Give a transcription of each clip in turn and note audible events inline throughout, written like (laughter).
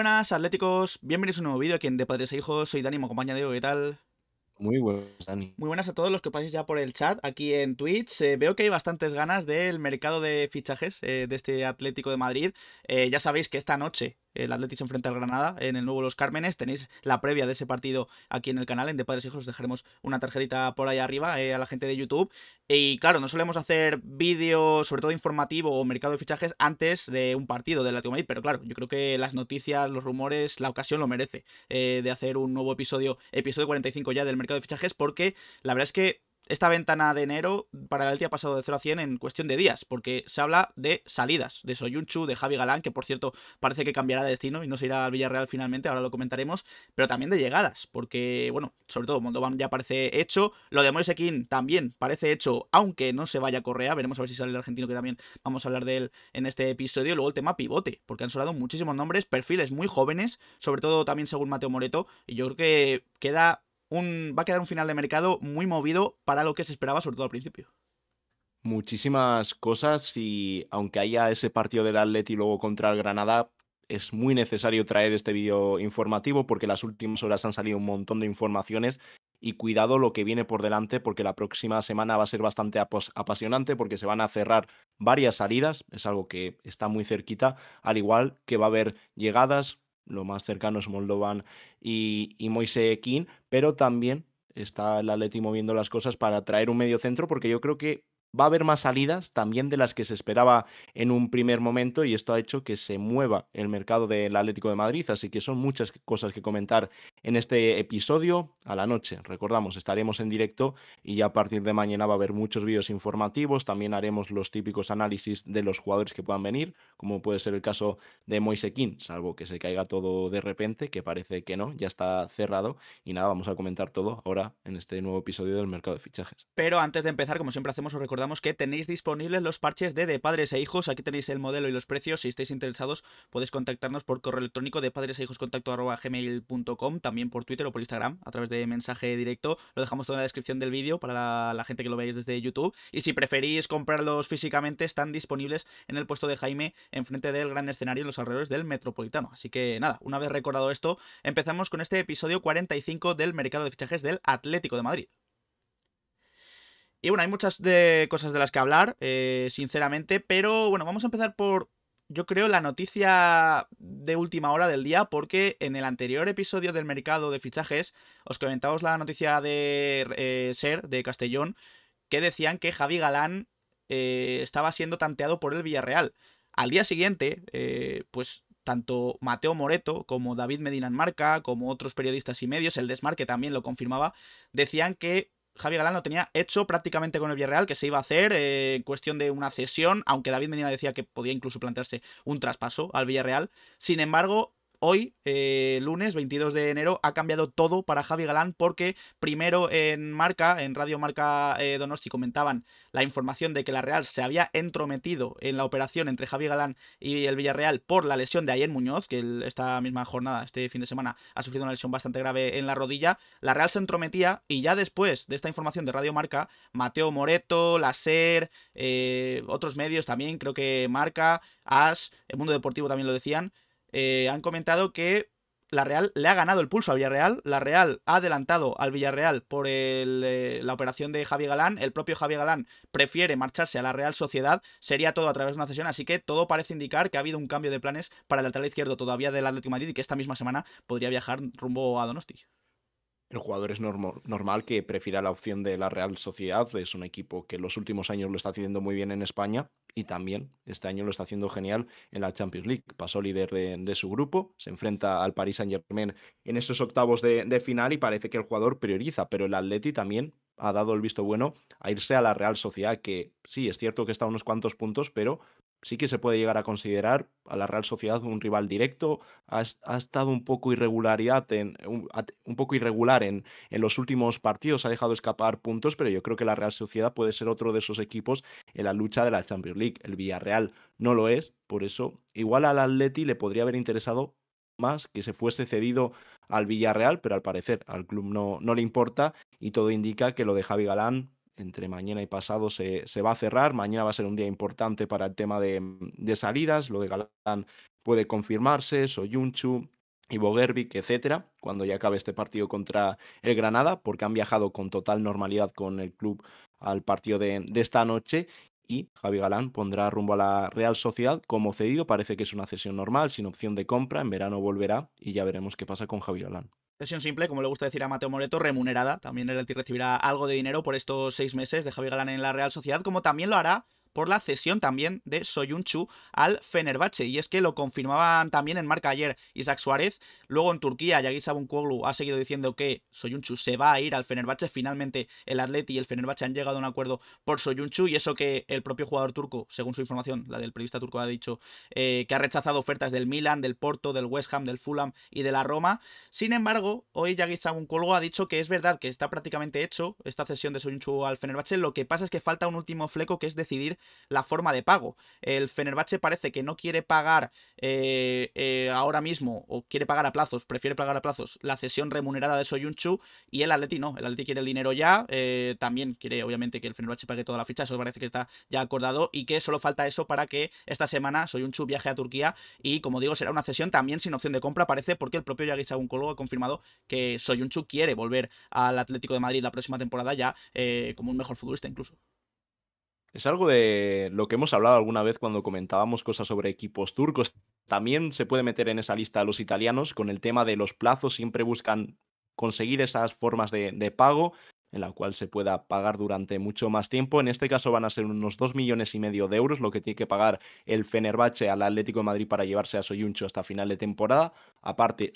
buenas, atléticos. Bienvenidos a un nuevo vídeo aquí en De Padres e Hijos. Soy Dani, me acompaña Diego, ¿qué tal? Muy buenas, Dani. Muy buenas a todos los que paséis ya por el chat aquí en Twitch. Eh, veo que hay bastantes ganas del mercado de fichajes eh, de este Atlético de Madrid. Eh, ya sabéis que esta noche el Atleti se enfrenta al Granada en el nuevo Los Cármenes. Tenéis la previa de ese partido aquí en el canal, en De Padres Hijos. Dejaremos una tarjetita por ahí arriba eh, a la gente de YouTube. Y claro, no solemos hacer vídeos, sobre todo informativo o mercado de fichajes, antes de un partido del Atlético Pero claro, yo creo que las noticias, los rumores, la ocasión lo merece eh, de hacer un nuevo episodio, episodio 45 ya del mercado de fichajes, porque la verdad es que esta ventana de enero para Galti ha pasado de 0 a 100 en cuestión de días, porque se habla de salidas, de Soyunchu, de Javi Galán, que por cierto parece que cambiará de destino y no se irá al Villarreal finalmente, ahora lo comentaremos, pero también de llegadas, porque bueno, sobre todo Mondoban ya parece hecho, lo de Moisekin también parece hecho, aunque no se vaya a Correa, veremos a ver si sale el argentino que también vamos a hablar de él en este episodio, luego el tema pivote, porque han sonado muchísimos nombres, perfiles muy jóvenes, sobre todo también según Mateo Moreto, y yo creo que queda va a quedar un final de mercado muy movido para lo que se esperaba, sobre todo al principio. Muchísimas cosas y aunque haya ese partido del y luego contra el Granada, es muy necesario traer este vídeo informativo porque las últimas horas han salido un montón de informaciones y cuidado lo que viene por delante porque la próxima semana va a ser bastante apasionante porque se van a cerrar varias salidas, es algo que está muy cerquita, al igual que va a haber llegadas, lo más cercano es Moldovan y, y pero también está el Atleti moviendo las cosas para traer un medio centro, porque yo creo que va a haber más salidas también de las que se esperaba en un primer momento y esto ha hecho que se mueva el mercado del Atlético de Madrid, así que son muchas cosas que comentar en este episodio a la noche. Recordamos, estaremos en directo y ya a partir de mañana va a haber muchos vídeos informativos, también haremos los típicos análisis de los jugadores que puedan venir, como puede ser el caso de Moisequín, salvo que se caiga todo de repente, que parece que no, ya está cerrado y nada, vamos a comentar todo ahora en este nuevo episodio del mercado de fichajes. Pero antes de empezar, como siempre hacemos, os recuerdo recordamos que tenéis disponibles los parches de De Padres e Hijos. Aquí tenéis el modelo y los precios. Si estáis interesados, podéis contactarnos por correo electrónico de padres e hijos contacto gmail.com, también por Twitter o por Instagram, a través de mensaje directo. Lo dejamos todo en la descripción del vídeo para la, gente que lo veáis desde YouTube. Y si preferís comprarlos físicamente, están disponibles en el puesto de Jaime, enfrente del gran escenario en los alrededores del Metropolitano. Así que nada, una vez recordado esto, empezamos con este episodio 45 del mercado de fichajes del Atlético de Madrid. Y bueno, hay muchas de cosas de las que hablar, eh, sinceramente, pero bueno, vamos a empezar por, yo creo, la noticia de última hora del día, porque en el anterior episodio del mercado de fichajes os comentábamos la noticia de eh, Ser, de Castellón, que decían que Javi Galán eh, estaba siendo tanteado por el Villarreal. Al día siguiente, pues tanto Mateo Moreto como David Medina en Marca, como otros periodistas y medios, el Desmarque también lo confirmaba, decían que Javier Galán lo tenía hecho prácticamente con el Villarreal, que se iba a hacer eh, en cuestión de una cesión, aunque David Medina decía que podía incluso plantearse un traspaso al Villarreal. Sin embargo, hoy, eh, lunes 22 de enero, ha cambiado todo para Javi Galán porque primero en Marca, en Radio Marca eh, Donosti, comentaban la información de que la Real se había entrometido en la operación entre Javi Galán y el Villarreal por la lesión de Ayer Muñoz, que esta misma jornada, este fin de semana, ha sufrido una lesión bastante grave en la rodilla. La Real se entrometía y ya después de esta información de Radio Marca, Mateo Moreto, Laser, eh, otros medios también, creo que Marca, AS, el Mundo Deportivo también lo decían, eh, han comentado que la Real le ha ganado el pulso al Villarreal. La Real ha adelantado al Villarreal por eh, la operación de Javier Galán. El propio Javier Galán prefiere marcharse a la Real Sociedad. Sería todo a través de una cesión. Así que todo parece indicar que ha habido un cambio de planes para el lateral izquierdo todavía del Atlético de Madrid y que esta misma semana podría viajar rumbo a Donosti el jugador es normal que prefiera la opción de la Real Sociedad. Es un equipo que en los últimos años lo está haciendo muy bien en España y también este año lo está haciendo genial en la Champions League. Pasó líder de, su grupo, se enfrenta al Paris Saint Germain en estos octavos de, de, final y parece que el jugador prioriza, pero el Atleti también ha dado el visto bueno a irse a la Real Sociedad, que sí, es cierto que está a unos cuantos puntos, pero sí que se puede llegar a considerar a la Real Sociedad un rival directo. Ha, estado un poco, un, poco irregular en, en, los últimos partidos, ha dejado escapar puntos, pero yo creo que la Real Sociedad puede ser otro de esos equipos en la lucha de la Champions League. El Villarreal no lo es, por eso igual al Atleti le podría haber interesado más que se fuese cedido al Villarreal, pero al parecer al club no, no le importa y todo indica que lo de Javi Galán entre mañana y pasado se, va a cerrar. Mañana va a ser un día importante para el tema de, mm, salidas. Lo de Galán puede confirmarse, Soyunchu, y Gerbic, etcétera, cuando ya acabe este partido contra el Granada, porque han viajado con total normalidad con el club al partido de, de esta noche. Y Javi Galán pondrá rumbo a la Real Sociedad como cedido. Parece que es una cesión normal, sin opción de compra. En verano volverá y ya veremos qué pasa con Javi Galán. Presión simple, como le gusta decir a Mateo Moreto, remunerada. También el Atleti recibirá algo de dinero por estos seis meses de Javi Galán en la Real Sociedad, como también lo hará por la cesión también de Soyunchu al Fenerbahce. Y es que lo confirmaban también en marca ayer Isaac Suárez. Luego en Turquía, Yagiz Koglu ha seguido diciendo que Soyunchu se va a ir al Fenerbahce. Finalmente el Atleti y el Fenerbahce han llegado a un acuerdo por Soyunchu. Y eso que el propio jugador turco, según su información, la del periodista turco ha dicho, eh, que ha rechazado ofertas del Milan, del Porto, del West Ham, del Fulham y de la Roma. Sin embargo, hoy Yagiz Koglu ha dicho que es verdad que está prácticamente hecho esta cesión de Soyunchu al Fenerbahce. Lo que pasa es que falta un último fleco que es decidir la forma de pago. El Fenerbahce parece que no quiere pagar eh, eh, ahora mismo, o quiere pagar a plazos, prefiere pagar a plazos la cesión remunerada de Soyunchu, y el Atleti no, el Atleti quiere el dinero ya, eh, también quiere obviamente que el Fenerbahce pague toda la ficha, eso parece que está ya acordado, y que solo falta eso para que esta semana Soyunchu viaje a Turquía, y como digo, será una cesión también sin opción de compra, parece, porque el propio Yagi luego ha confirmado que Soyunchu quiere volver al Atlético de Madrid la próxima temporada ya como un mejor futbolista incluso. Es algo de lo que hemos hablado alguna vez cuando comentábamos cosas sobre equipos turcos. También se puede meter en esa lista a los italianos con el tema de los plazos. Siempre buscan conseguir esas formas de, pago en la cual se pueda pagar durante mucho más tiempo. En este caso van a ser unos 2 millones y medio de euros lo que tiene que pagar el Fenerbahce al Atlético de Madrid para llevarse a Soyuncho hasta final de temporada. Aparte,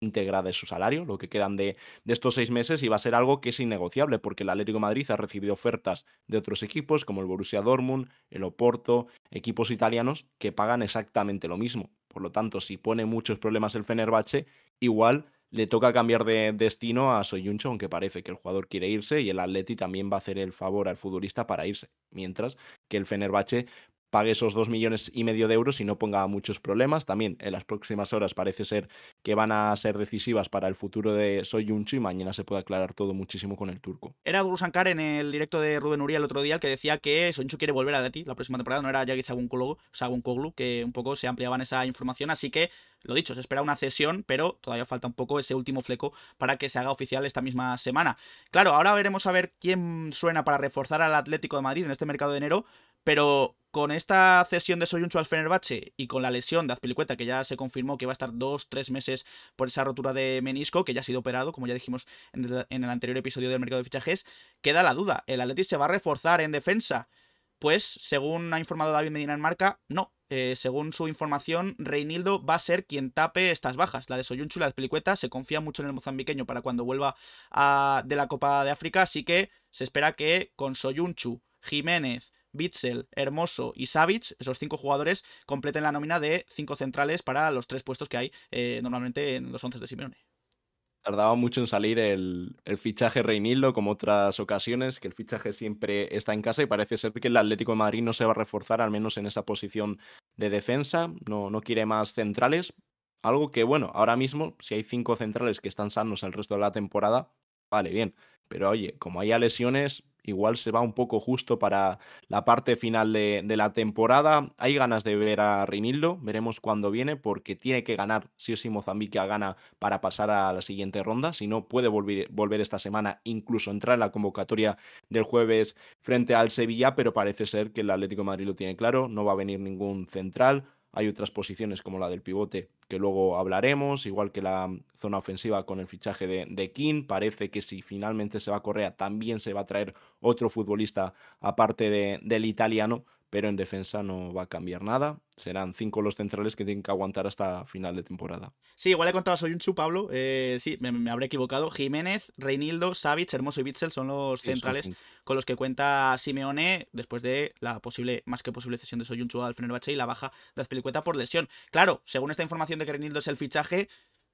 integrada de su salario, lo que quedan de, estos seis meses, y va a ser algo que es innegociable, porque el Atlético de Madrid ha recibido ofertas de otros equipos, como el Borussia Dortmund, el Oporto, equipos italianos, que pagan exactamente lo mismo. Por lo tanto, si pone muchos problemas el Fenerbahce, igual le toca cambiar de destino a Soyuncho, aunque parece que el jugador quiere irse y el Atleti también va a hacer el favor al futbolista para irse. Mientras que el Fenerbahce pague esos dos millones y medio de euros y no ponga muchos problemas. También en las próximas horas parece ser que van a ser decisivas para el futuro de Soyuncu y mañana se puede aclarar todo muchísimo con el turco. Era Sancar en el directo de Rubén Uri el otro día el que decía que Soyuncu quiere volver a ti la próxima temporada, no era Yagi Koglu, que un poco se ampliaban esa información, así que lo dicho, se espera una cesión, pero todavía falta un poco ese último fleco para que se haga oficial esta misma semana. Claro, ahora veremos a ver quién suena para reforzar al Atlético de Madrid en este mercado de enero, pero con esta cesión de Soyuncu al Fenerbahce y con la lesión de Azpilicueta, que ya se confirmó que va a estar dos, tres meses por esa rotura de menisco, que ya ha sido operado, como ya dijimos en el anterior episodio del mercado de fichajes, queda la duda. ¿El Atletis se va a reforzar en defensa? Pues, según ha informado David Medina en marca, no. Eh, según su información, Reinildo va a ser quien tape estas bajas, la de Soyuncu y la de Azpilicueta Se confía mucho en el mozambiqueño para cuando vuelva de la Copa de África, así que se espera que con Soyuncu, Jiménez, Bitzel, Hermoso y Savic, esos cinco jugadores, completen la nómina de cinco centrales para los tres puestos que hay eh, normalmente en los once de Simeone. Tardaba mucho en salir el, fichaje Reinildo, como otras ocasiones, que el fichaje siempre está en casa y parece ser que el Atlético de Madrid no se va a reforzar, al menos en esa posición de defensa. No, no quiere más centrales, algo que, bueno, ahora mismo, si hay cinco centrales que están sanos el resto de la temporada, vale, bien. Pero oye, como haya lesiones, igual se va un poco justo para la parte final de, la temporada. Hay ganas de ver a Rinildo, veremos cuándo viene, porque tiene que ganar si sí o Mozambique gana para pasar a la siguiente ronda. Si no, puede volver, volver esta semana, incluso entrar en la convocatoria del jueves frente al Sevilla, pero parece ser que el Atlético de Madrid lo tiene claro, no va a venir ningún central. Hay otras posiciones como la del pivote que luego hablaremos, igual que la mm, zona ofensiva con el fichaje de, King. Parece que si finalmente se va a Correa también se va a traer otro futbolista aparte del italiano pero en defensa no va a cambiar nada. Serán cinco los centrales que tienen que aguantar hasta final de temporada. Sí, igual le he contado a Soyunchu, Pablo. Eh, sí, me, habré equivocado. Jiménez, Reinildo, Savic, Hermoso y Bitzel son los centrales con los que cuenta Simeone después de la posible, más que posible cesión de Soyunchu al Fenerbahce y la baja de Azpilicueta por lesión. Claro, según esta información de que Reinildo es el fichaje,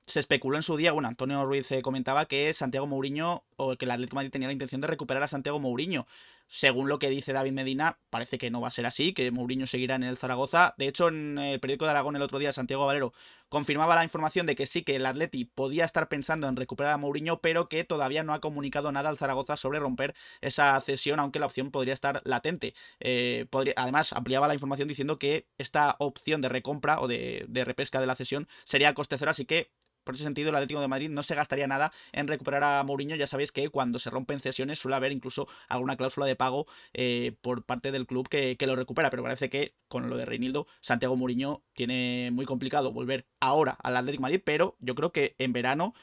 se especuló en su día, bueno, Antonio Ruiz eh, comentaba que Santiago Mourinho, o que el Atlético Madrid tenía la intención de recuperar a Santiago Mourinho según lo que dice David Medina, parece que no va a ser así, que Mourinho seguirá en el Zaragoza. De hecho, en eh, el periódico de Aragón el otro día, Santiago Valero confirmaba la información de que sí que el Atleti podía estar pensando en recuperar a Mourinho, pero que todavía no ha comunicado nada al Zaragoza sobre romper esa cesión, aunque la opción podría estar latente. Eh, además, ampliaba la información diciendo que esta opción de recompra o de, repesca de la cesión sería a así que por ese sentido, el Atlético de Madrid no se gastaría nada en recuperar a Mourinho. Ya sabéis que cuando se rompen cesiones suele haber incluso alguna cláusula de pago eh, por parte del club que, que, lo recupera. Pero parece que con lo de Reinildo, Santiago Mourinho tiene muy complicado volver ahora al Atlético de Madrid. Pero yo creo que en verano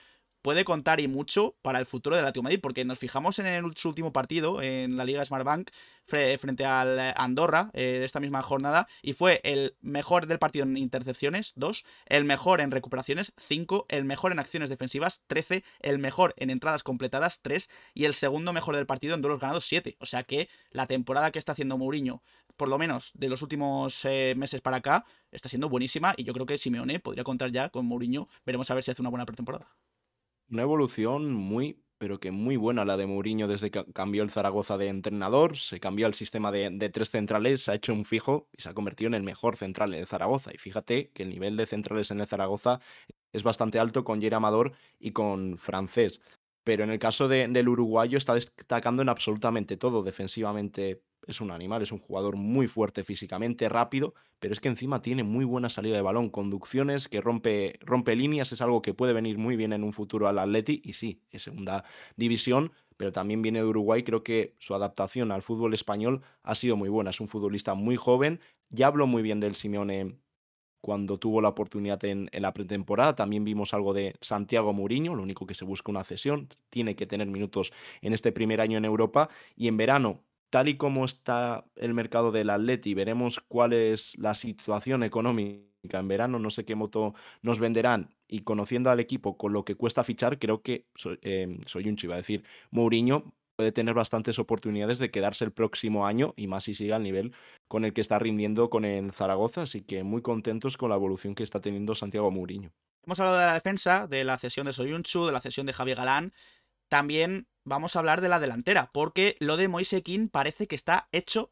puede contar y mucho para el futuro del Atlético de Madrid, porque nos fijamos en, el, último partido en la Liga Smart Bank frente al eh, Andorra eh, de esta misma jornada y fue el mejor del partido en intercepciones, 2, el mejor en recuperaciones, 5, el mejor en acciones defensivas, 13, el mejor en entradas completadas, 3 y el segundo mejor del partido en duelos ganados, 7. O sea que la temporada que está haciendo Mourinho, por lo menos de los últimos eh, meses para acá, está siendo buenísima y yo creo que Simeone podría contar ya con Mourinho, veremos a ver si hace una buena pretemporada. Una evolución muy, pero que muy buena la de Mourinho desde que cambió el Zaragoza de entrenador, se cambió el sistema de, tres centrales, se ha hecho un fijo y se ha convertido en el mejor central en el Zaragoza. Y fíjate que el nivel de centrales en el Zaragoza es bastante alto con yeramador Amador y con Francés. Pero en el caso del uruguayo está destacando en absolutamente todo. Defensivamente es un animal, es un jugador muy fuerte físicamente, rápido, pero es que encima tiene muy buena salida de balón, conducciones, que rompe, rompe líneas, es algo que puede venir muy bien en un futuro al Atleti y sí, es segunda división, pero también viene de Uruguay, creo que su adaptación al fútbol español ha sido muy buena, es un futbolista muy joven, ya habló muy bien del Simeone cuando tuvo la oportunidad en, la pretemporada. También vimos algo de Santiago Mourinho, lo único que se busca una cesión, tiene que tener minutos en este primer año en Europa y en verano. Tal y como está el mercado del Atleti, veremos cuál es la situación económica en verano, no sé qué moto nos venderán y conociendo al equipo con lo que cuesta fichar, creo que, soy em, un chico iba a decir, Mourinho puede tener bastantes oportunidades de quedarse el próximo año y más si sigue al nivel con el que está rindiendo con el Zaragoza. Así que muy contentos con la evolución que está teniendo Santiago Mourinho. Hemos hablado de la defensa, de la cesión de Soyunchu, de la cesión de Javier Galán. También vamos a hablar de la delantera, porque lo de Moise parece que está hecho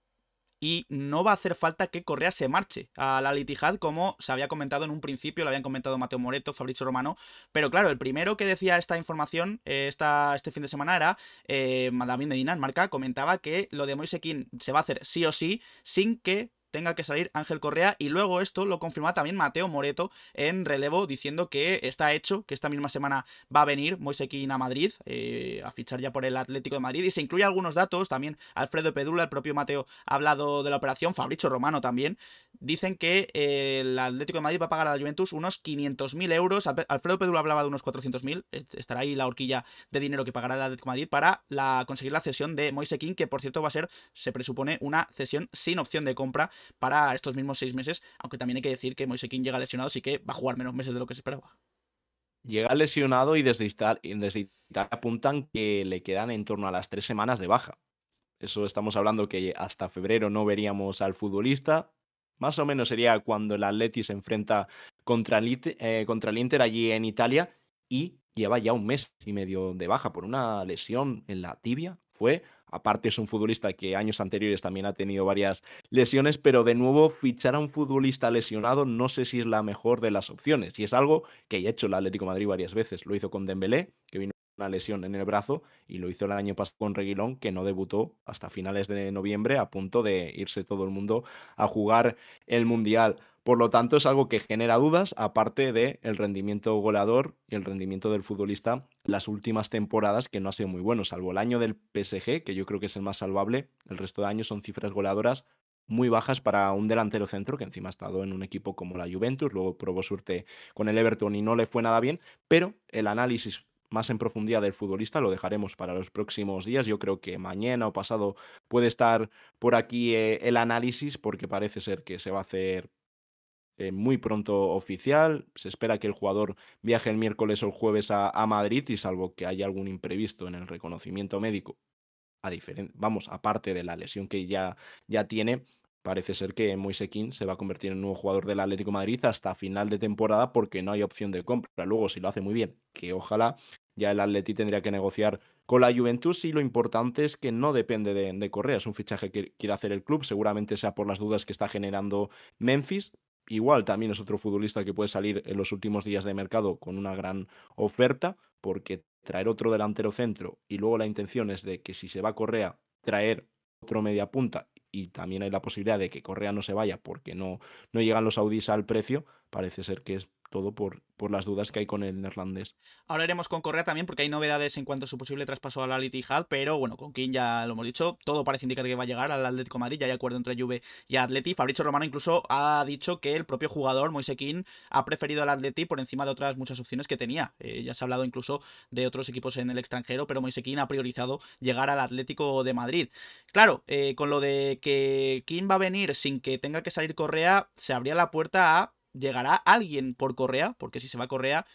y no va a hacer falta que Correa se marche a la Litijad, como se había comentado en un principio, lo habían comentado Mateo Moreto, Fabricio Romano, pero claro, el primero que decía esta información eh, esta, este fin de semana era eh, de Dinamarca, marca, comentaba que lo de Moisekin se va a hacer sí o sí, sin que tenga que salir Ángel Correa y luego esto lo confirma también Mateo Moreto en relevo diciendo que está hecho, que esta misma semana va a venir Moisequín a Madrid eh, a fichar ya por el Atlético de Madrid y se incluye algunos datos, también Alfredo Pedula, el propio Mateo ha hablado de la operación, Fabricio Romano también dicen que eh, el Atlético de Madrid va a pagar a la Juventus unos 500.000 euros. Alfredo Pedro hablaba de unos 400.000. Estará ahí la horquilla de dinero que pagará el Atlético de Madrid para conseguir la cesión de Moise King, que por cierto va a ser, se presupone, una cesión sin opción de compra para estos mismos seis meses. Aunque también hay que decir que Moise King llega lesionado, así que va a jugar menos meses de lo que se esperaba. Llega lesionado y desde Italia, apuntan que le quedan en torno a las tres semanas de baja. Eso estamos hablando que hasta febrero no veríamos al futbolista, más o menos sería cuando el Atleti se enfrenta eh, contra el, Inter allí en Italia y lleva ya un mes y medio de baja por una lesión en la tibia. Fue, aparte es un futbolista que años anteriores también ha tenido varias lesiones, pero de nuevo fichar a un futbolista lesionado no sé si es la mejor de las opciones. Y es algo que ya ha hecho el Atlético Madrid varias veces. Lo hizo con Dembélé, que vino una lesión en el brazo y lo hizo el año pasado con Reguilón, que no debutó hasta finales de noviembre, a punto de irse todo el mundo a jugar el Mundial. Por lo tanto, es algo que genera dudas, aparte del rendimiento goleador y el rendimiento del futbolista las últimas temporadas, que no ha sido muy bueno, salvo el año del PSG, que yo creo que es el más salvable. El resto de años son cifras goleadoras muy bajas para un delantero centro que encima ha estado en un equipo como la Juventus, luego probó suerte con el Everton y no le fue nada bien, pero el análisis más en profundidad del futbolista lo dejaremos para los próximos días. Yo creo que mañana o pasado puede estar por aquí eh, el análisis porque parece ser que se va a hacer eh, muy pronto oficial. Se espera que el jugador viaje el miércoles o el jueves a, Madrid y salvo que haya algún imprevisto en el reconocimiento médico, a vamos, aparte de la lesión que ya, ya tiene, parece ser que Moisequín se va a convertir en un nuevo jugador del Atlético Madrid hasta final de temporada porque no hay opción de compra. Luego, si lo hace muy bien, que ojalá ya el Atleti tendría que negociar con la Juventus y lo importante es que no depende de, Correa, es un fichaje que quiere hacer el club, seguramente sea por las dudas que está generando Memphis, igual también es otro futbolista que puede salir en los últimos días de mercado con una gran oferta, porque traer otro delantero centro y luego la intención es de que si se va Correa, traer otro media punta y también hay la posibilidad de que Correa no se vaya porque no, no llegan los Audis al precio, parece ser que es todo por, por las dudas que hay con el neerlandés. Ahora iremos con Correa también porque hay novedades en cuanto a su posible traspaso al Atleti Hall, pero bueno, con King ya lo hemos dicho, todo parece indicar que va a llegar al Atlético Madrid, ya hay acuerdo entre Juve y Atleti. Fabricio Romano incluso ha dicho que el propio jugador, Moise King, ha preferido al Atleti por encima de otras muchas opciones que tenía. Eh, ya se ha hablado incluso de otros equipos en el extranjero, pero Moise King ha priorizado llegar al Atlético de Madrid. Claro, eh, con lo de que King va a venir sin que tenga que salir Correa, se abría la puerta a llegará alguien por Correa, porque si se va Correa,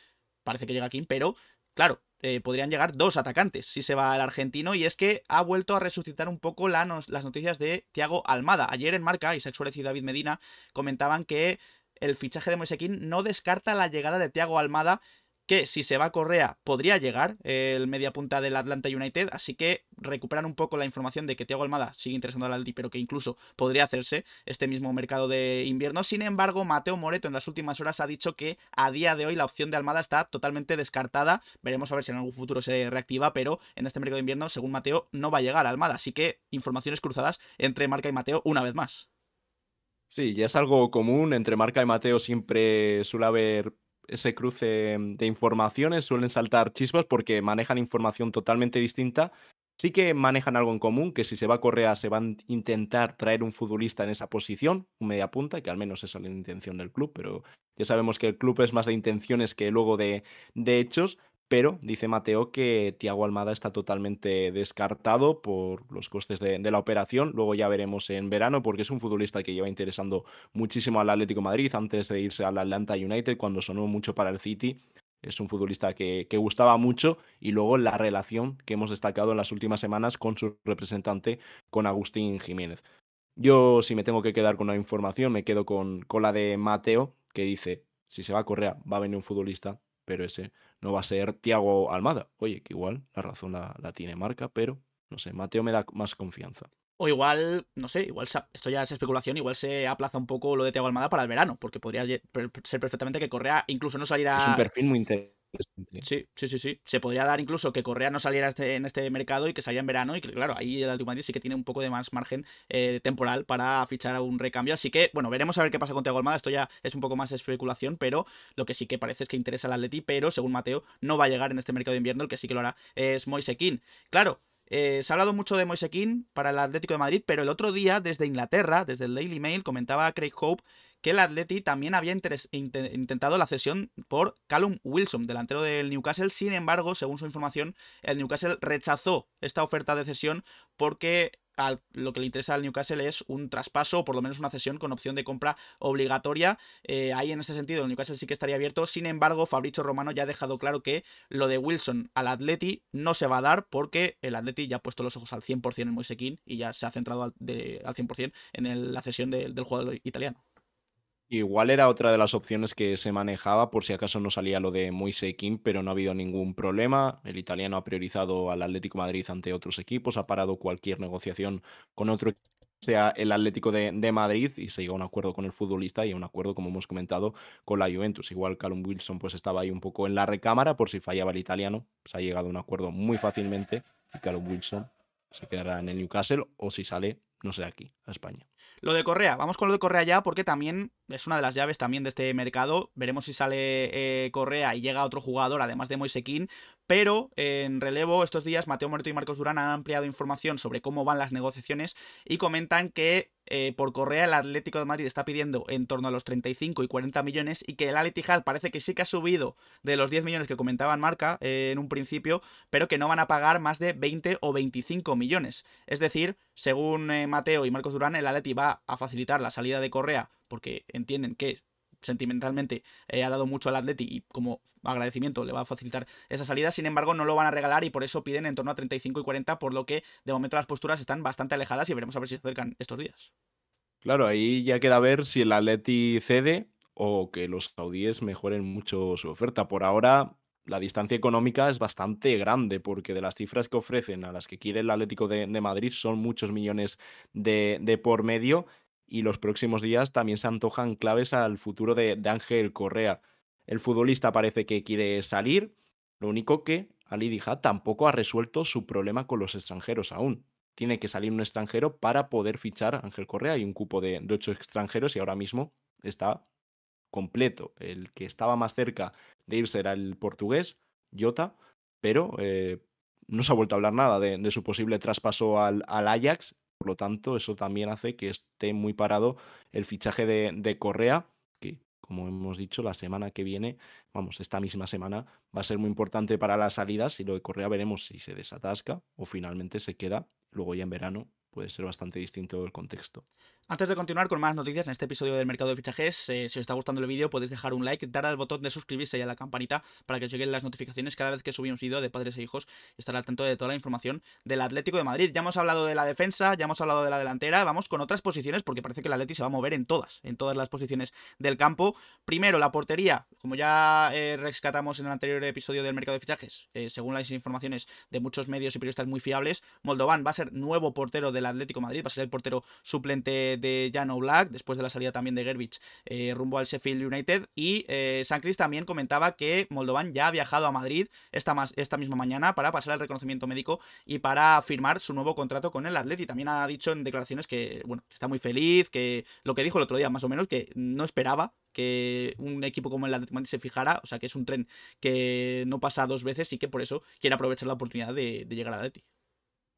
parece que llega Kim, pero claro, eh, podrían llegar dos atacantes si se va el argentino. Y es que ha vuelto a resucitar un poco las noticias de Tiago Almada. Ayer en Marca, y Suárez y David Medina comentaban que el fichaje de Moisequín no descarta la llegada de Tiago Almada que si se va a Correa podría llegar eh, el media punta del Atlanta United, así que recuperar un poco la información de que Thiago Almada sigue interesando al Aldi, pero que incluso podría hacerse este mismo mercado de invierno. Sin embargo, Mateo Moreto en las últimas horas ha dicho que a día de hoy la opción de Almada está totalmente descartada. Veremos a ver si en algún futuro se reactiva, pero en este mercado de invierno, según Mateo, no va a llegar Almada, así que informaciones cruzadas entre Marca y Mateo una vez más. Sí, ya es algo común. Entre Marca y Mateo siempre suele haber ese cruce de informaciones, suelen saltar chispas porque manejan información totalmente distinta. Sí que manejan algo en común, que si se va a Correa se van a intentar traer un futbolista en esa posición, un media punta, que al menos esa es la intención del club, pero ya sabemos que el club es más de intenciones que luego de hechos, pero dice Mateo que Tiago Almada está totalmente descartado por los costes de, la operación. Luego ya veremos en verano, porque es un futbolista que lleva interesando muchísimo al Atlético Madrid antes de irse al Atlanta United, cuando sonó mucho para el City. Es un futbolista que, gustaba mucho y luego la relación que hemos destacado en las últimas semanas con su representante, con Agustín Jiménez. Yo, si me tengo que quedar con una información, me quedo con, con la de Mateo, que dice, si se va a Correa, va a venir un futbolista pero ese no va a ser Tiago Almada. Oye, que igual la razón la, tiene Marca, pero no sé, Mateo me da más confianza. O igual, no sé, igual esto ya es especulación, igual se aplaza un poco lo de Tiago Almada para el verano, porque podría ser perfectamente que Correa incluso no saliera. Es un perfil muy interesante. Sí, sí, sí, sí. Se podría dar incluso que Correa no saliera este, en este mercado y que saliera en verano. Y que, claro, ahí el Atlético Madrid sí que tiene un poco de más margen eh, temporal para fichar a un recambio. Así que, bueno, veremos a ver qué pasa con Tiago Esto ya es un poco más especulación, pero lo que sí que parece es que interesa al Atleti. Pero según Mateo, no va a llegar en este mercado de invierno. El que sí que lo hará es Moisequín. Claro, eh, se ha hablado mucho de Moisekin para el Atlético de Madrid, pero el otro día, desde Inglaterra, desde el Daily Mail, comentaba Craig Hope que el Atleti también había intentado la cesión por Callum Wilson, delantero del Newcastle. Sin embargo, según su información, el Newcastle rechazó esta oferta de cesión porque lo que le interesa al Newcastle es un traspaso o por lo menos una cesión con opción de compra obligatoria. Eh, ahí en ese sentido el Newcastle sí que estaría abierto. Sin embargo, Fabricio Romano ya ha dejado claro que lo de Wilson al Atleti no se va a dar porque el Atleti ya ha puesto los ojos al 100% en Moisequín y ya se ha centrado al, 100% en la cesión del jugador italiano. Igual era otra de las opciones que se manejaba por si acaso no salía lo de Moise Kim, pero no ha habido ningún problema. El italiano ha priorizado al Atlético Madrid ante otros equipos, ha parado cualquier negociación con otro equipo sea el Atlético de, Madrid y se llegó a un acuerdo con el futbolista y a un acuerdo, como hemos comentado, con la Juventus. Igual Calum Wilson pues estaba ahí un poco en la recámara por si fallaba el italiano. Se ha llegado a un acuerdo muy fácilmente y Calum Wilson se quedará en el Newcastle o si sale, no sé, aquí, a España. Lo de Correa, vamos con lo de Correa ya porque también es una de las llaves también de este mercado. Veremos si sale eh, Correa y llega otro jugador, además de Moisequín, pero eh, en relevo estos días Mateo Moreto y Marcos Durán han ampliado información sobre cómo van las negociaciones y comentan que eh, por Correa el Atlético de Madrid está pidiendo en torno a los 35 y 40 millones y que el Al-Ittihad parece que sí que ha subido de los 10 millones que comentaban Marca eh, en un principio, pero que no van a pagar más de 20 o 25 millones. Es decir, según Mateo y Marcos Durán, el Atleti va a facilitar la salida de Correa porque entienden que sentimentalmente eh, ha dado mucho al Atleti y como agradecimiento le va a facilitar esa salida. Sin embargo, no lo van a regalar y por eso piden en torno a 35 y 40, por lo que de momento las posturas están bastante alejadas y veremos a ver si se acercan estos días. Claro, ahí ya queda ver si el Atleti cede o que los saudíes mejoren mucho su oferta. Por ahora, la distancia económica es bastante grande porque de las cifras que ofrecen a las que quiere el Atlético de, Madrid son muchos millones de, por medio y los próximos días también se antojan claves al futuro de, Ángel Correa. El futbolista parece que quiere salir, lo único que Ali tampoco ha resuelto su problema con los extranjeros aún. Tiene que salir un extranjero para poder fichar a Ángel Correa. Hay un cupo de, ocho extranjeros y ahora mismo está completo. El que estaba más cerca de irse era el portugués, Jota, pero eh, no se ha vuelto a hablar nada de, su posible traspaso al, Ajax por lo tanto, eso también hace que esté muy parado el fichaje de, Correa, que como hemos dicho, la semana que viene, vamos, esta misma semana, va a ser muy importante para las salidas y lo de Correa veremos si se desatasca o finalmente se queda. Luego ya en verano puede ser bastante distinto el contexto. Antes de continuar con más noticias en este episodio del mercado de fichajes, eh, si os está gustando el vídeo podéis dejar un like, dar al botón de suscribirse y a la campanita para que os lleguen las notificaciones cada vez que subimos vídeo de padres e hijos estar al tanto de toda la información del Atlético de Madrid. Ya hemos hablado de la defensa, ya hemos hablado de la delantera, vamos con otras posiciones porque parece que el Atlético se va a mover en todas, en todas las posiciones del campo. Primero, la portería, como ya eh, rescatamos en el anterior episodio del mercado de fichajes, eh, según las informaciones de muchos medios y periodistas muy fiables, Moldovan va a ser nuevo portero del Atlético de Madrid, va a ser el portero suplente de Jan O'Black, después de la salida también de Gerbich eh, rumbo al Sheffield United. Y eh, San Cris también comentaba que Moldovan ya ha viajado a Madrid esta, esta misma mañana para pasar el reconocimiento médico y para firmar su nuevo contrato con el Atleti. También ha dicho en declaraciones que, bueno, está muy feliz, que lo que dijo el otro día más o menos, que no esperaba que un equipo como el Atlético se fijara, o sea que es un tren que no pasa dos veces y que por eso quiere aprovechar la oportunidad de, llegar a Atleti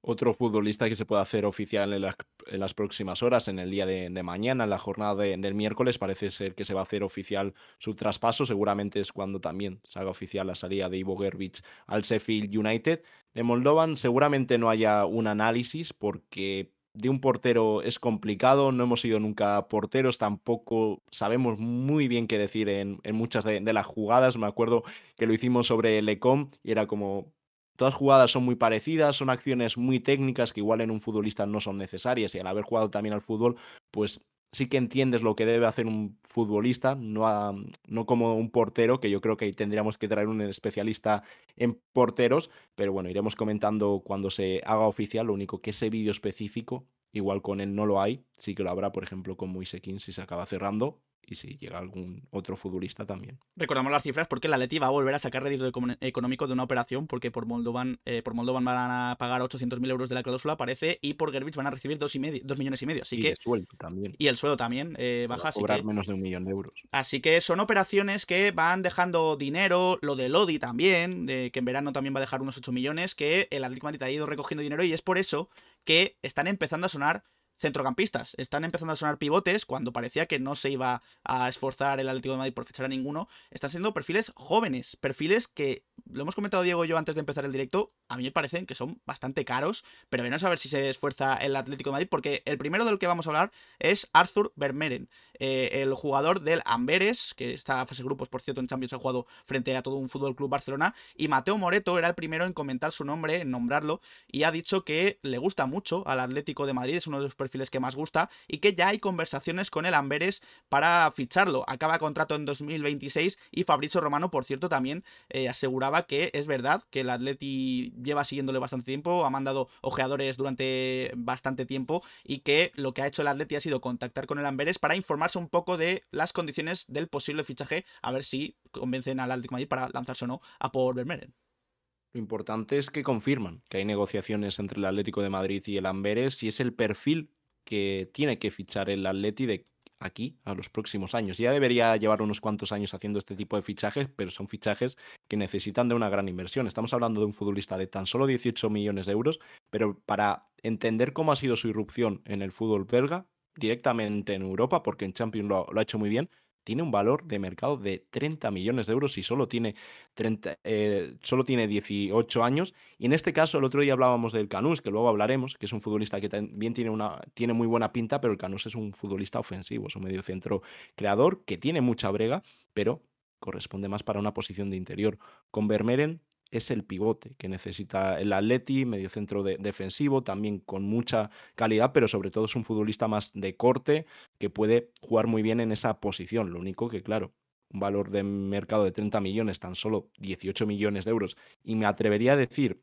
otro futbolista que se pueda hacer oficial en, las próximas horas, en el día de, mañana, en la jornada del miércoles, parece ser que se va a hacer oficial su traspaso. Seguramente es cuando también se haga oficial la salida de Ivo Gerbich al Sheffield United. De Moldovan seguramente no haya un análisis porque de un portero es complicado, no hemos sido nunca porteros, tampoco sabemos muy bien qué decir en, muchas de, de, las jugadas. Me acuerdo que lo hicimos sobre Lecom y era como, Todas jugadas son muy parecidas, son acciones muy técnicas que igual en un futbolista no son necesarias y al haber jugado también al fútbol, pues sí que entiendes lo que debe hacer un futbolista, no, no como un portero, que yo creo que tendríamos que traer un especialista en porteros, pero bueno, iremos comentando cuando se haga oficial, lo único que ese vídeo específico, igual con él no lo hay, sí que lo habrá, por ejemplo, con Moise King si se acaba cerrando, y si llega algún otro futbolista también. Recordamos las cifras porque la Leti va a volver a sacar rédito económico de una operación porque por Moldovan, eh, por Moldovan van a pagar 800.000 euros de la cláusula, parece, y por Gerbich van a recibir 2 millones y medio. Así y que, el sueldo también. Y el sueldo también eh, baja. cobrar menos de un millón de euros. Así que son operaciones que van dejando dinero, lo de Lodi también, de, que en verano también va a dejar unos 8 millones, que el Atlético Madrid ha ido recogiendo dinero y es por eso que están empezando a sonar centrocampistas. Están empezando a sonar pivotes cuando parecía que no se iba a esforzar el Atlético de Madrid por fichar a ninguno. Están siendo perfiles jóvenes, perfiles que, lo hemos comentado Diego y yo antes de empezar el directo, a mí me parecen que son bastante caros, pero venimos a ver si se esfuerza el Atlético de Madrid porque el primero del que vamos a hablar es Arthur Vermeeren. Eh, el jugador del Amberes, que esta fase de grupos, por cierto, en Champions ha jugado frente a todo un Fútbol Club Barcelona, y Mateo Moreto era el primero en comentar su nombre, en nombrarlo, y ha dicho que le gusta mucho al Atlético de Madrid, es uno de los perfiles que más gusta, y que ya hay conversaciones con el Amberes para ficharlo. Acaba contrato en 2026 y Fabrizio Romano, por cierto, también eh, aseguraba que es verdad que el Atleti lleva siguiéndole bastante tiempo, ha mandado ojeadores durante bastante tiempo y que lo que ha hecho el Atleti ha sido contactar con el Amberes para informar un poco de las condiciones del posible fichaje, a ver si convencen al Atlético Madrid para lanzarse o no a por Vermeeren. Lo importante es que confirman que hay negociaciones entre el Atlético de Madrid y el Amberes y es el perfil que tiene que fichar el Atleti de aquí a los próximos años. Ya debería llevar unos cuantos años haciendo este tipo de fichajes, pero son fichajes que necesitan de una gran inversión. Estamos hablando de un futbolista de tan solo 18 millones de euros, pero para entender cómo ha sido su irrupción en el fútbol belga, directamente en Europa, porque en Champions lo, ha hecho muy bien, tiene un valor de mercado de 30 millones de euros y solo tiene, 30, eh, solo tiene 18 años. Y en este caso, el otro día hablábamos del Canús, que luego hablaremos, que es un futbolista que también tiene, una, tiene muy buena pinta, pero el Canús es un futbolista ofensivo, es un centro creador que tiene mucha brega, pero corresponde más para una posición de interior. Con Vermeeren es el pivote que necesita el Atleti, medio centro defensivo, también con mucha calidad, pero sobre todo es un futbolista más de corte que puede jugar muy bien en esa posición. Lo único que, claro, un valor de mercado de 30 millones, tan solo 18 millones de euros. Y me atrevería a decir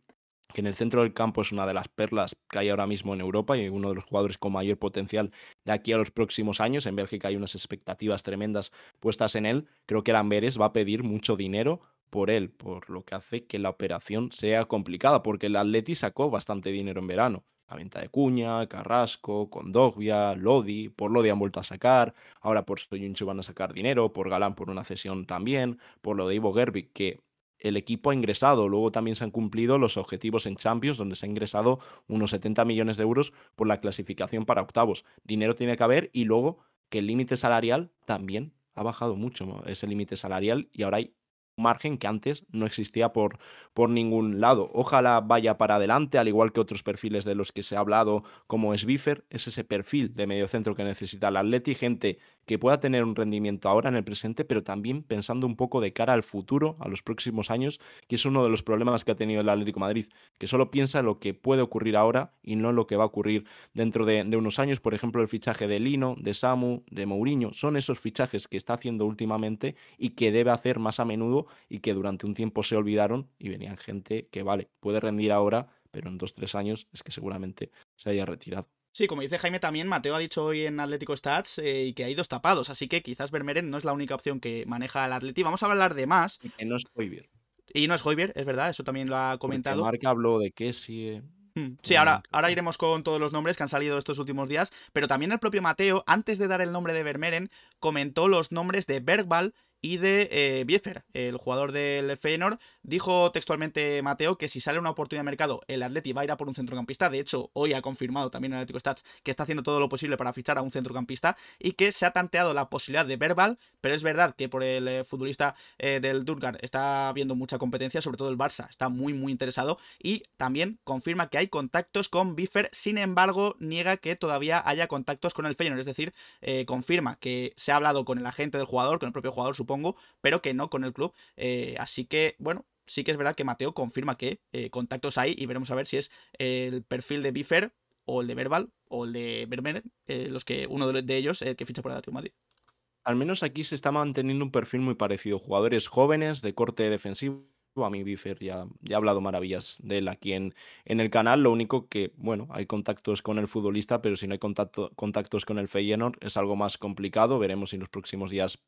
que en el centro del campo es una de las perlas que hay ahora mismo en Europa y uno de los jugadores con mayor potencial de aquí a los próximos años. En Bélgica hay unas expectativas tremendas puestas en él. Creo que el Amberes va a pedir mucho dinero por él, por lo que hace que la operación sea complicada, porque el Atleti sacó bastante dinero en verano. La venta de Cuña, Carrasco, Condogbia, Lodi, por Lodi han vuelto a sacar, ahora por Soyuncu van a sacar dinero, por Galán por una cesión también, por lo de Ivo Gerbic, que el equipo ha ingresado. Luego también se han cumplido los objetivos en Champions, donde se ha ingresado unos 70 millones de euros por la clasificación para octavos. Dinero tiene que haber y luego que el límite salarial también ha bajado mucho ese límite salarial y ahora hay margen que antes no existía por, por ningún lado. Ojalá vaya para adelante, al igual que otros perfiles de los que se ha hablado, como es Biffer, es ese perfil de mediocentro que necesita el Atleti, gente que pueda tener un rendimiento ahora en el presente, pero también pensando un poco de cara al futuro, a los próximos años, que es uno de los problemas que ha tenido el Atlético Madrid, que solo piensa en lo que puede ocurrir ahora y no en lo que va a ocurrir dentro de unos años. Por ejemplo, el fichaje de Lino, de Samu, de Mourinho, son esos fichajes que está haciendo últimamente y que debe hacer más a menudo y que durante un tiempo se olvidaron y venían gente que, vale, puede rendir ahora, pero en dos, tres años es que seguramente se haya retirado. Sí, como dice Jaime también, Mateo ha dicho hoy en Atlético Stats eh, y que hay dos tapados, así que quizás Vermeeren no es la única opción que maneja el Atleti. Vamos a hablar de más. Y no es Hoybier. Y no es Hoybier, es verdad, eso también lo ha comentado. Porque Marca habló de que sí. Eh, mm, sí, ahora, ahora iremos con todos los nombres que han salido estos últimos días, pero también el propio Mateo, antes de dar el nombre de Vermeeren, comentó los nombres de Bergval y de eh, el jugador del Feyenoord. Dijo textualmente Mateo que si sale una oportunidad de mercado, el Atleti va a ir a por un centrocampista. De hecho, hoy ha confirmado también el Atlético Stats que está haciendo todo lo posible para fichar a un centrocampista y que se ha tanteado la posibilidad de Verbal, pero es verdad que por el eh, futbolista eh, del Durgar está habiendo mucha competencia, sobre todo el Barça está muy muy interesado y también confirma que hay contactos con Biefer, sin embargo niega que todavía haya contactos con el Feyenoord, es decir, confirma que se ha hablado con el agente del jugador, con el propio jugador, supongo pero que no con el club. Eh, así que, bueno, sí que es verdad que Mateo confirma que eh, contactos hay y veremos a ver si es el perfil de Biffer o el de Verbal o el de Vermeer, eh, los que, uno de ellos, el que ficha por el Atlético Madrid. Al menos aquí se está manteniendo un perfil muy parecido. Jugadores jóvenes de corte defensivo. A mí Biffer ya, ya ha hablado maravillas de él aquí en, el canal. Lo único que, bueno, hay contactos con el futbolista, pero si no hay contacto, contactos con el Feyenoord es algo más complicado. Veremos si en los próximos días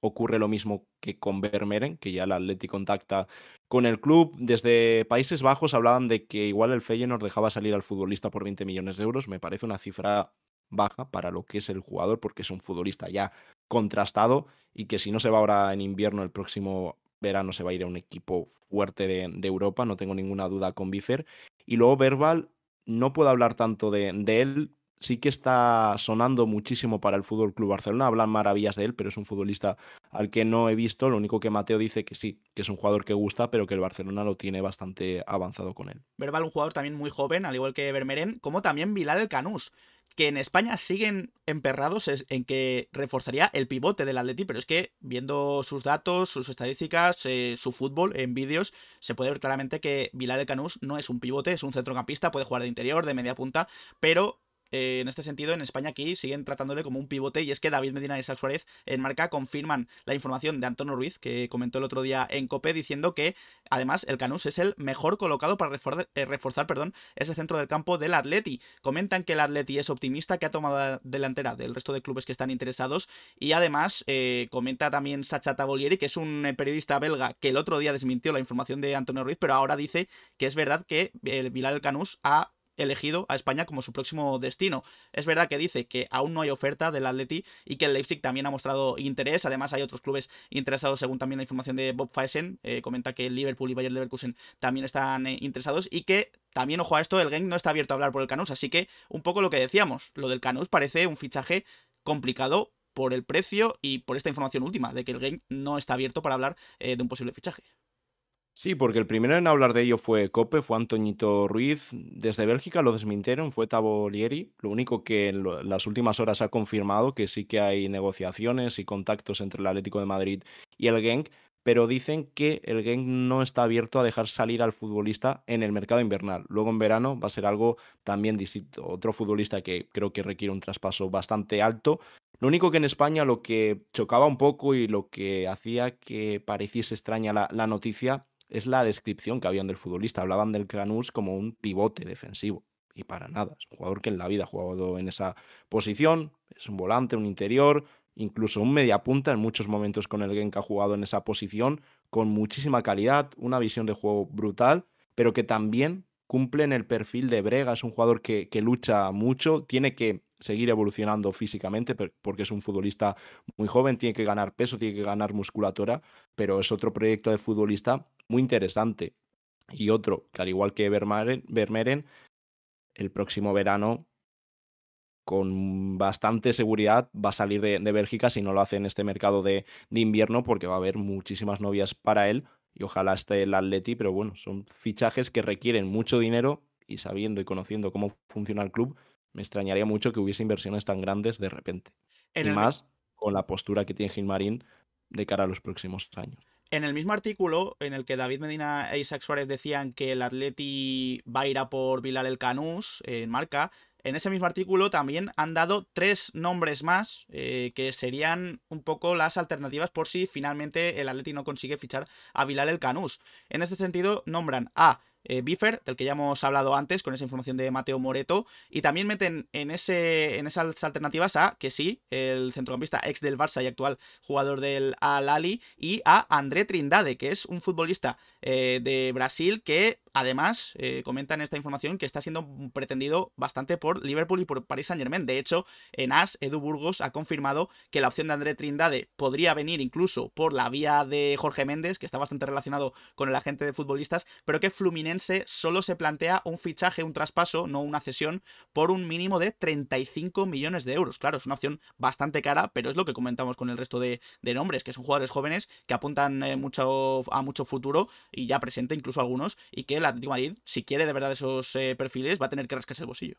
ocurre lo mismo que con Vermeeren, que ya el Atleti contacta con el club. Desde Países Bajos hablaban de que igual el Feyenoord dejaba salir al futbolista por 20 millones de euros. Me parece una cifra baja para lo que es el jugador, porque es un futbolista ya contrastado y que si no se va ahora en invierno, el próximo verano se va a ir a un equipo fuerte de, Europa, no tengo ninguna duda con Bifer. Y luego Verbal, no puedo hablar tanto de él, sí que está sonando muchísimo para el Fútbol Club Barcelona. Hablan maravillas de él, pero es un futbolista al que no he visto. Lo único que Mateo dice que sí, que es un jugador que gusta, pero que el Barcelona lo tiene bastante avanzado con él. Verbal, un jugador también muy joven, al igual que Bermerén, como también Vilar el Canús que en España siguen emperrados en que reforzaría el pivote del Atleti, pero es que viendo sus datos, sus estadísticas, eh, su fútbol en vídeos, se puede ver claramente que Vilar el Canús no es un pivote, es un centrocampista, puede jugar de interior, de media punta, pero eh, en este sentido, en España aquí siguen tratándole como un pivote y es que David Medina y Isaac Suárez en marca confirman la información de Antonio Ruiz que comentó el otro día en COPE diciendo que además el Canus es el mejor colocado para eh, reforzar, perdón, ese centro del campo del Atleti. Comentan que el Atleti es optimista, que ha tomado la delantera del resto de clubes que están interesados y además eh, comenta también Sacha Tavolieri que es un periodista belga que el otro día desmintió la información de Antonio Ruiz pero ahora dice que es verdad que el del Canus ha elegido a España como su próximo destino. Es verdad que dice que aún no hay oferta del Atleti y que el Leipzig también ha mostrado interés. Además, hay otros clubes interesados, según también la información de Bob Faisen eh, comenta que Liverpool y Bayern Leverkusen también están eh, interesados y que también, ojo a esto, el Gang no está abierto a hablar por el Canus. Así que, un poco lo que decíamos, lo del Canus parece un fichaje complicado por el precio y por esta información última de que el game no está abierto para hablar eh, de un posible fichaje. Sí, porque el primero en hablar de ello fue Cope, fue Antoñito Ruiz. Desde Bélgica lo desmintieron, fue Lieri. Lo único que en las últimas horas ha confirmado que sí que hay negociaciones y contactos entre el Atlético de Madrid y el Genk, pero dicen que el Genk no está abierto a dejar salir al futbolista en el mercado invernal. Luego en verano va a ser algo también distinto. Otro futbolista que creo que requiere un traspaso bastante alto, lo único que en España lo que chocaba un poco y lo que hacía que pareciese extraña la, noticia es la descripción que habían del futbolista. Hablaban del Canús como un pivote defensivo. Y para nada. Es un jugador que en la vida ha jugado en esa posición. Es un volante, un interior, incluso un mediapunta en muchos momentos con el que ha jugado en esa posición, con muchísima calidad, una visión de juego brutal, pero que también cumple en el perfil de Brega. Es un jugador que, que lucha mucho, tiene que seguir evolucionando físicamente porque es un futbolista muy joven, tiene que ganar peso, tiene que ganar musculatura, pero es otro proyecto de futbolista muy interesante. Y otro, que al igual que Vermeeren, el próximo verano, con bastante seguridad, va a salir de, Bélgica si no lo hace en este mercado de, invierno, porque va a haber muchísimas novias para él y ojalá esté el Atleti, pero bueno, son fichajes que requieren mucho dinero y sabiendo y conociendo cómo funciona el club, me extrañaría mucho que hubiese inversiones tan grandes de repente. y más con la postura que tiene Gilmarín de cara a los próximos años. En el mismo artículo en el que David Medina e Isaac Suárez decían que el Atleti va a ir a por Vilal el Canús eh, en marca, en ese mismo artículo también han dado tres nombres más eh, que serían un poco las alternativas por si finalmente el Atleti no consigue fichar a Vilal el Canús. En este sentido, nombran a eh, Biffer, del que ya hemos hablado antes, con esa información de Mateo Moreto. Y también meten en, esas alternativas a, que sí, el centrocampista ex del Barça y actual jugador del Al-Ali, y a André Trindade, que es un futbolista eh, de Brasil que Además, eh, comentan esta información que está siendo pretendido bastante por Liverpool y por Paris Saint-Germain. De hecho, en AS, Edu Burgos ha confirmado que la opción de André Trindade podría venir incluso por la vía de Jorge Méndez, que está bastante relacionado con el agente de futbolistas, pero que Fluminense solo se plantea un fichaje, un traspaso, no una cesión, por un mínimo de 35 millones de euros. Claro, es una opción bastante cara, pero es lo que comentamos con el resto de, nombres, que son jugadores jóvenes que apuntan eh, mucho, a mucho futuro y ya presente incluso algunos, y que la Atlético Madrid, si quiere de verdad esos eh, perfiles, va a tener que rascarse el bolsillo.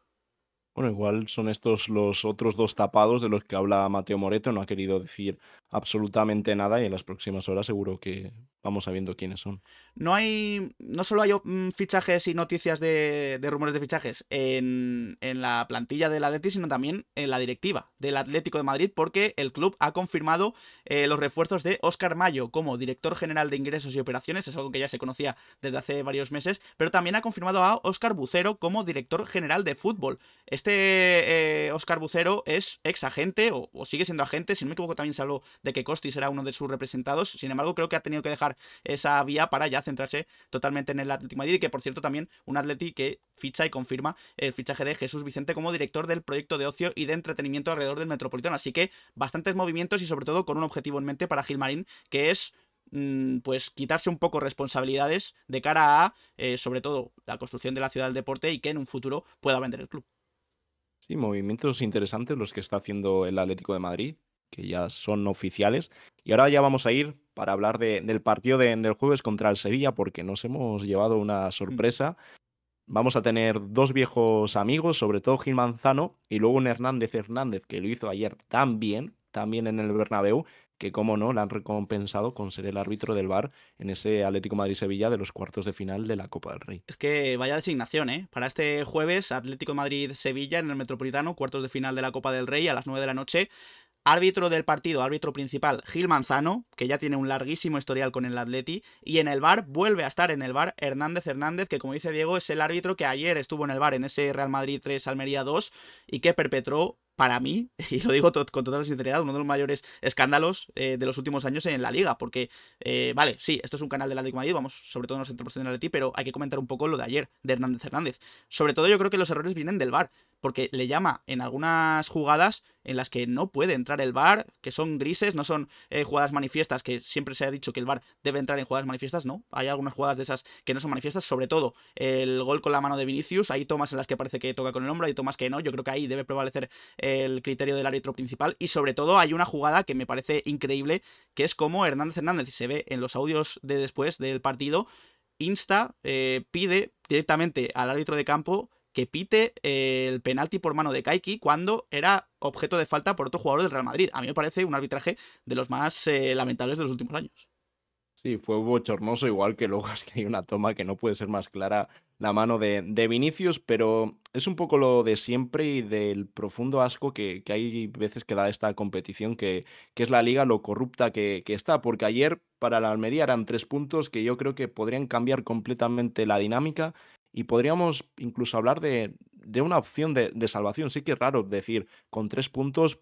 Bueno, igual son estos los otros dos tapados de los que habla Mateo Moreto. No ha querido decir absolutamente nada y en las próximas horas seguro que vamos sabiendo quiénes son. No hay. No solo hay mm, fichajes y noticias de, rumores de fichajes en, la plantilla del Atleti, sino también en la directiva del Atlético de Madrid, porque el club ha confirmado eh, los refuerzos de Óscar Mayo como director general de ingresos y operaciones. Es algo que ya se conocía desde hace varios meses, pero también ha confirmado a Óscar Bucero como director general de fútbol. Este Oscar eh, Bucero es ex agente o, sigue siendo agente. Si no me equivoco, también se habló de que Costis será uno de sus representados. Sin embargo, creo que ha tenido que dejar esa vía para ya centrarse totalmente en el Atlético Madrid. Y que, por cierto, también un Atleti que ficha y confirma el fichaje de Jesús Vicente como director del proyecto de ocio y de entretenimiento alrededor del Metropolitano. Así que bastantes movimientos y, sobre todo, con un objetivo en mente para Gilmarín, que es mm, pues quitarse un poco responsabilidades de cara a, eh, sobre todo, la construcción de la ciudad del deporte y que en un futuro pueda vender el club. Sí, movimientos interesantes los que está haciendo el Atlético de Madrid, que ya son oficiales. Y ahora ya vamos a ir para hablar del partido del jueves contra el Sevilla, porque nos hemos llevado una mm. sorpresa. Vamos a tener dos viejos amigos, sobre todo Gil Manzano, y luego un Hernández Hernández, que lo hizo ayer también, también en el Bernabéu, que como no, la han recompensado con ser el árbitro del VAR en ese Atlético Madrid-Sevilla de los cuartos de final de la Copa del Rey. Es que vaya designación, ¿eh? Para este jueves, Atlético Madrid-Sevilla en el Metropolitano, cuartos de final de la Copa del Rey a las 9 de la noche. Árbitro del partido, árbitro principal, Gil Manzano, que ya tiene un larguísimo historial con el Atleti, y en el bar vuelve a estar en el bar Hernández Hernández, que como dice Diego es el árbitro que ayer estuvo en el bar en ese Real Madrid 3 Almería 2 y que perpetró para mí, (laughs) y lo digo con total sinceridad, uno de los mayores escándalos eh, de los últimos años en la liga, porque, eh, vale, sí, esto es un canal de la de vamos sobre todo nos centramos en el Atleti, pero hay que comentar un poco lo de ayer, de Hernández Hernández. Sobre todo yo creo que los errores vienen del VAR, porque le llama en algunas jugadas en las que no puede entrar el VAR, que son grises, no son eh, jugadas manifiestas, que siempre se ha dicho que el VAR debe entrar en jugadas manifiestas, no, hay algunas jugadas de esas que no son manifiestas, sobre todo el gol con la mano de Vinicius, hay tomas en las que parece que toca con el hombro, hay tomas que no, yo creo que ahí debe prevalecer el criterio del árbitro principal y sobre todo hay una jugada que me parece increíble, que es como Hernández Hernández, se ve en los audios de después del partido, insta, eh, pide directamente al árbitro de campo que pite el penalti por mano de Kaiki cuando era objeto de falta por otro jugador del Real Madrid. A mí me parece un arbitraje de los más eh, lamentables de los últimos años. Sí, fue bochornoso, igual que luego (laughs) que hay una toma que no puede ser más clara la mano de, de Vinicius, pero es un poco lo de siempre y del profundo asco que, hay veces que da esta competición, que, es la liga, lo corrupta que, que, está, porque ayer para la Almería eran tres puntos que yo creo que podrían cambiar completamente la dinámica y podríamos incluso hablar de, una opción de, salvación. Sí que es raro decir, con tres puntos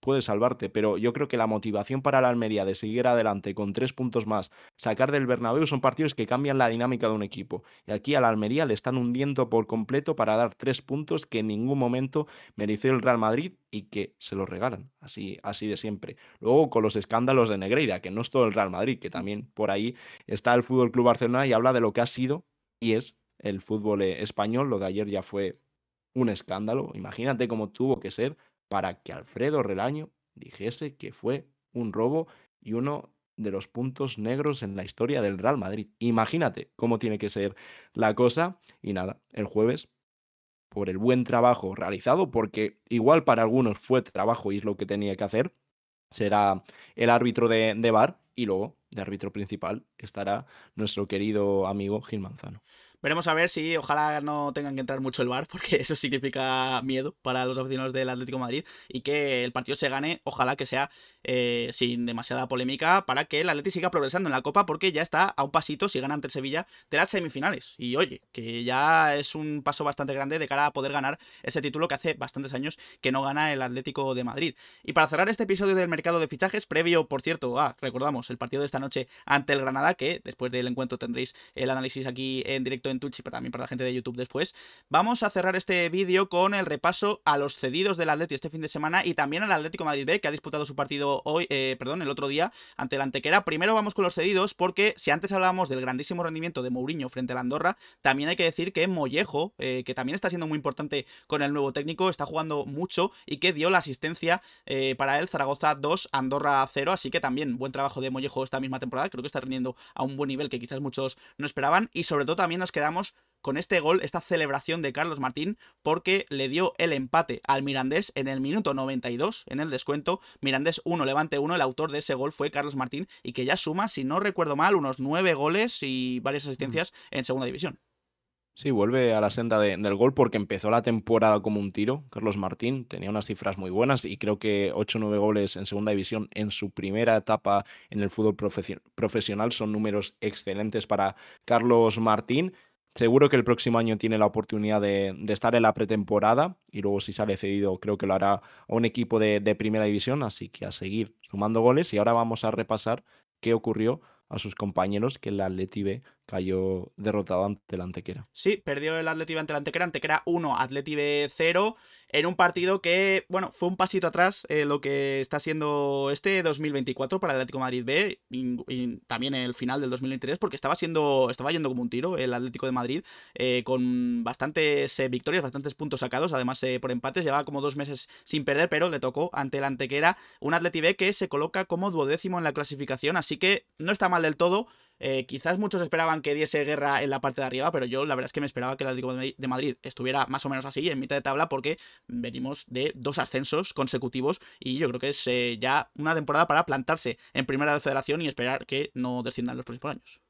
puedes salvarte, pero yo creo que la motivación para la Almería de seguir adelante con tres puntos más, sacar del Bernabéu son partidos que cambian la dinámica de un equipo. Y aquí a la Almería le están hundiendo por completo para dar tres puntos que en ningún momento mereció el Real Madrid y que se los regalan, así, así de siempre. Luego con los escándalos de Negreira, que no es todo el Real Madrid, que también por ahí está el Fútbol Club Barcelona y habla de lo que ha sido y es el fútbol eh, español. Lo de ayer ya fue un escándalo. Imagínate cómo tuvo que ser para que Alfredo Relaño dijese que fue un robo y uno de los puntos negros en la historia del Real Madrid. Imagínate cómo tiene que ser la cosa. Y nada, el jueves, por el buen trabajo realizado, porque igual para algunos fue trabajo y es lo que tenía que hacer, será el árbitro de, de bar y luego de árbitro principal estará nuestro querido amigo Gil Manzano. Veremos a ver si ojalá no tengan que entrar mucho el bar, porque eso significa miedo para los aficionados del Atlético Madrid y que el partido se gane, ojalá que sea eh, sin demasiada polémica para que el Atleti siga progresando en la Copa porque ya está a un pasito, si gana ante el Sevilla, de las semifinales. Y oye, que ya es un paso bastante grande de cara a poder ganar ese título que hace bastantes años que no gana el Atlético de Madrid. Y para cerrar este episodio del mercado de fichajes, previo, por cierto, a ah, recordamos el partido de esta noche ante el Granada, que después del encuentro tendréis el análisis aquí en directo en Twitch y también para la gente de YouTube después, vamos a cerrar este vídeo con el repaso a los cedidos del Atlético este fin de semana y también al Atlético Madrid B, que ha disputado su partido hoy, eh, perdón, el otro día ante la Antequera. Primero vamos con los cedidos porque si antes hablábamos del grandísimo rendimiento de Mourinho frente a la Andorra, también hay que decir que Mollejo, eh, que también está siendo muy importante con el nuevo técnico, está jugando mucho y que dio la asistencia eh, para el Zaragoza 2, Andorra 0, así que también buen trabajo de Mollejo esta misma temporada, creo que está rindiendo a un buen nivel que quizás muchos no esperaban y sobre todo también nos quedamos con este gol, esta celebración de Carlos Martín, porque le dio el empate al Mirandés en el minuto 92, en el descuento. Mirandés 1, Levante 1, el autor de ese gol fue Carlos Martín, y que ya suma, si no recuerdo mal, unos 9 goles y varias asistencias en segunda división. Sí, vuelve a la senda del gol porque empezó la temporada como un tiro. Carlos Martín tenía unas cifras muy buenas y creo que 8 o 9 goles en segunda división en su primera etapa en el fútbol profesional son números excelentes para Carlos Martín. Seguro que el próximo año tiene la oportunidad de, estar en la pretemporada y luego si sale cedido creo que lo hará a un equipo de, primera división, así que a seguir sumando goles y ahora vamos a repasar qué ocurrió a sus compañeros que la Atleti B cayó derrotado ante el Antequera. Sí, perdió el Atleti B ante el Antequera, Antequera 1, Atleti B 0, en un partido que, bueno, fue un pasito atrás eh, lo que está siendo este 2024 para el Atlético Madrid B y, también el final del 2023 porque estaba siendo estaba yendo como un tiro el Atlético de Madrid eh, con bastantes eh, victorias, bastantes puntos sacados, además por empates, llevaba como dos meses sin perder, pero le tocó ante la Antequera un Atleti B que se coloca como duodécimo en la clasificación, así que no está mal del todo eh, quizás muchos esperaban que diese guerra en la parte de arriba, pero yo la verdad es que me esperaba que el Atlético de Madrid estuviera más o menos así, en mitad de tabla, porque venimos de dos ascensos consecutivos y yo creo que es eh, ya una temporada para plantarse en primera de federación y esperar que no desciendan los próximos años.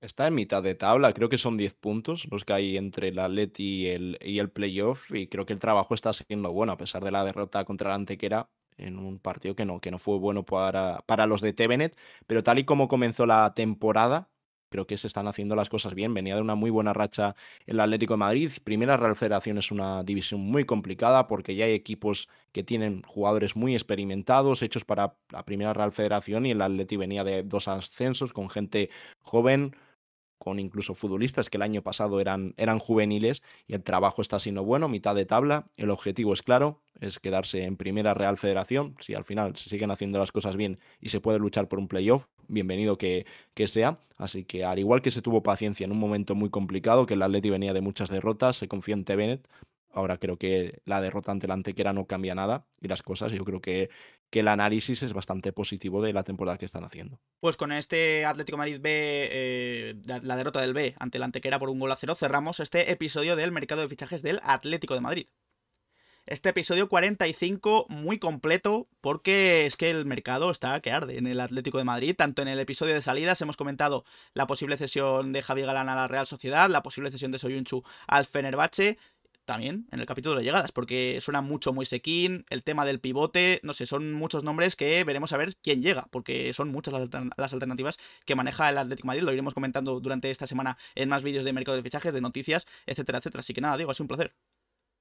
Está en mitad de tabla, creo que son 10 puntos los que hay entre el Atleti y el, y el playoff y creo que el trabajo está siendo bueno a pesar de la derrota contra la Antequera en un partido que no, que no fue bueno para, para los de Tevenet, pero tal y como comenzó la temporada, creo que se están haciendo las cosas bien. Venía de una muy buena racha el Atlético de Madrid. Primera Real Federación es una división muy complicada porque ya hay equipos que tienen jugadores muy experimentados, hechos para la Primera Real Federación y el Atlético venía de dos ascensos con gente joven, con incluso futbolistas que el año pasado eran, eran juveniles y el trabajo está siendo bueno, mitad de tabla, el objetivo es claro, es quedarse en primera Real Federación, si al final se siguen haciendo las cosas bien y se puede luchar por un playoff, bienvenido que, que sea, así que al igual que se tuvo paciencia en un momento muy complicado, que el Atleti venía de muchas derrotas, se confió en Tevenet, Ahora creo que la derrota ante la Antequera no cambia nada y las cosas. Yo creo que, que el análisis es bastante positivo de la temporada que están haciendo. Pues con este Atlético Madrid B, eh, la derrota del B ante la Antequera por un gol a cero, cerramos este episodio del mercado de fichajes del Atlético de Madrid este episodio 45 muy completo porque es que el mercado está que arde en el Atlético de Madrid. Tanto en el episodio de salidas hemos comentado la posible cesión de Javi Galán a la Real Sociedad, la posible cesión de Soyunchu al Fenerbahce también en el capítulo de llegadas, porque suena mucho muy sequín, el tema del pivote, no sé, son muchos nombres que veremos a ver quién llega, porque son muchas las, alternativas que maneja el Atlético Madrid, lo iremos comentando durante esta semana en más vídeos de mercado de fichajes, de noticias, etcétera, etcétera. Así que nada, digo, es un placer.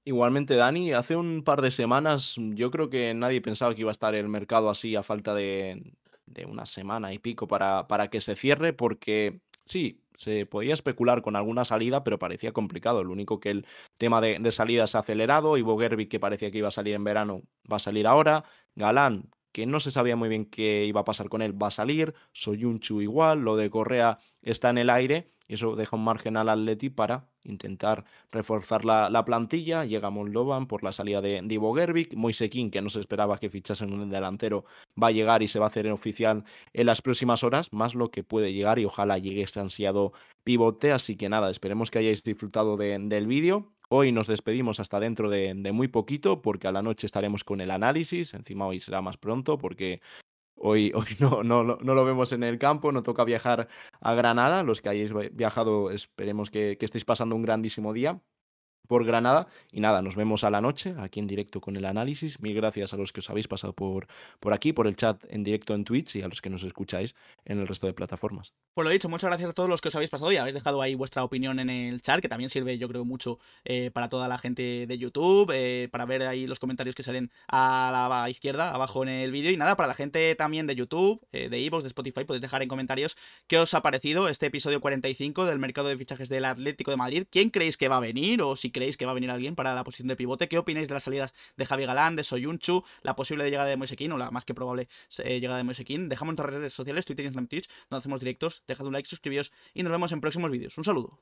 Igualmente, Dani, hace un par de semanas yo creo que nadie pensaba que iba a estar el mercado así a falta de, de una semana y pico para, para que se cierre, porque sí, se podía especular con alguna salida, pero parecía complicado. Lo único que el tema de, salida salidas ha acelerado. Ivo Gerbic, que parecía que iba a salir en verano, va a salir ahora. Galán, que no se sabía muy bien qué iba a pasar con él, va a salir, Soyunchu igual, lo de Correa está en el aire, y eso deja un margen al Atleti para intentar reforzar la, plantilla, llega Moldovan por la salida de, Divo Gerbic, Moisekin, que no se esperaba que fichasen un delantero, va a llegar y se va a hacer en oficial en las próximas horas, más lo que puede llegar y ojalá llegue este ansiado pivote, así que nada, esperemos que hayáis disfrutado del vídeo, Hoy nos despedimos hasta dentro de, muy poquito porque a la noche estaremos con el análisis, encima hoy será más pronto porque hoy, (laughs) no, no, no, lo vemos en el campo, no toca viajar a Granada, los que hayáis viajado esperemos que estéis pasando un grandísimo día por Granada. Y nada, nos vemos a la noche aquí en directo con el análisis. Mil gracias a los que os habéis pasado por, por aquí, por el chat en directo en Twitch y a los que nos escucháis en el resto de plataformas. Pues lo dicho, muchas gracias a todos los que os habéis pasado y habéis dejado ahí vuestra opinión en el chat, que también sirve yo creo mucho eh, para toda la gente de YouTube, eh, para ver ahí los comentarios que salen a la izquierda, abajo en el vídeo. Y nada, para la gente también de YouTube, eh, de Evox, de Spotify, podéis dejar en comentarios qué os ha parecido este episodio 45 del mercado de fichajes del Atlético de Madrid. ¿Quién creéis que va a venir o si creéis que va a venir alguien para la posición de pivote. ¿Qué opináis de las salidas de Javi Galán, de Soyunchu, la posible llegada de Moisekin? o la más que probable eh, llegada de Moisekin. Dejamos nuestras redes sociales, Twitter y Instagram, Twitch, donde hacemos directos. Dejad un like, suscribíos y nos vemos en próximos vídeos. Un saludo.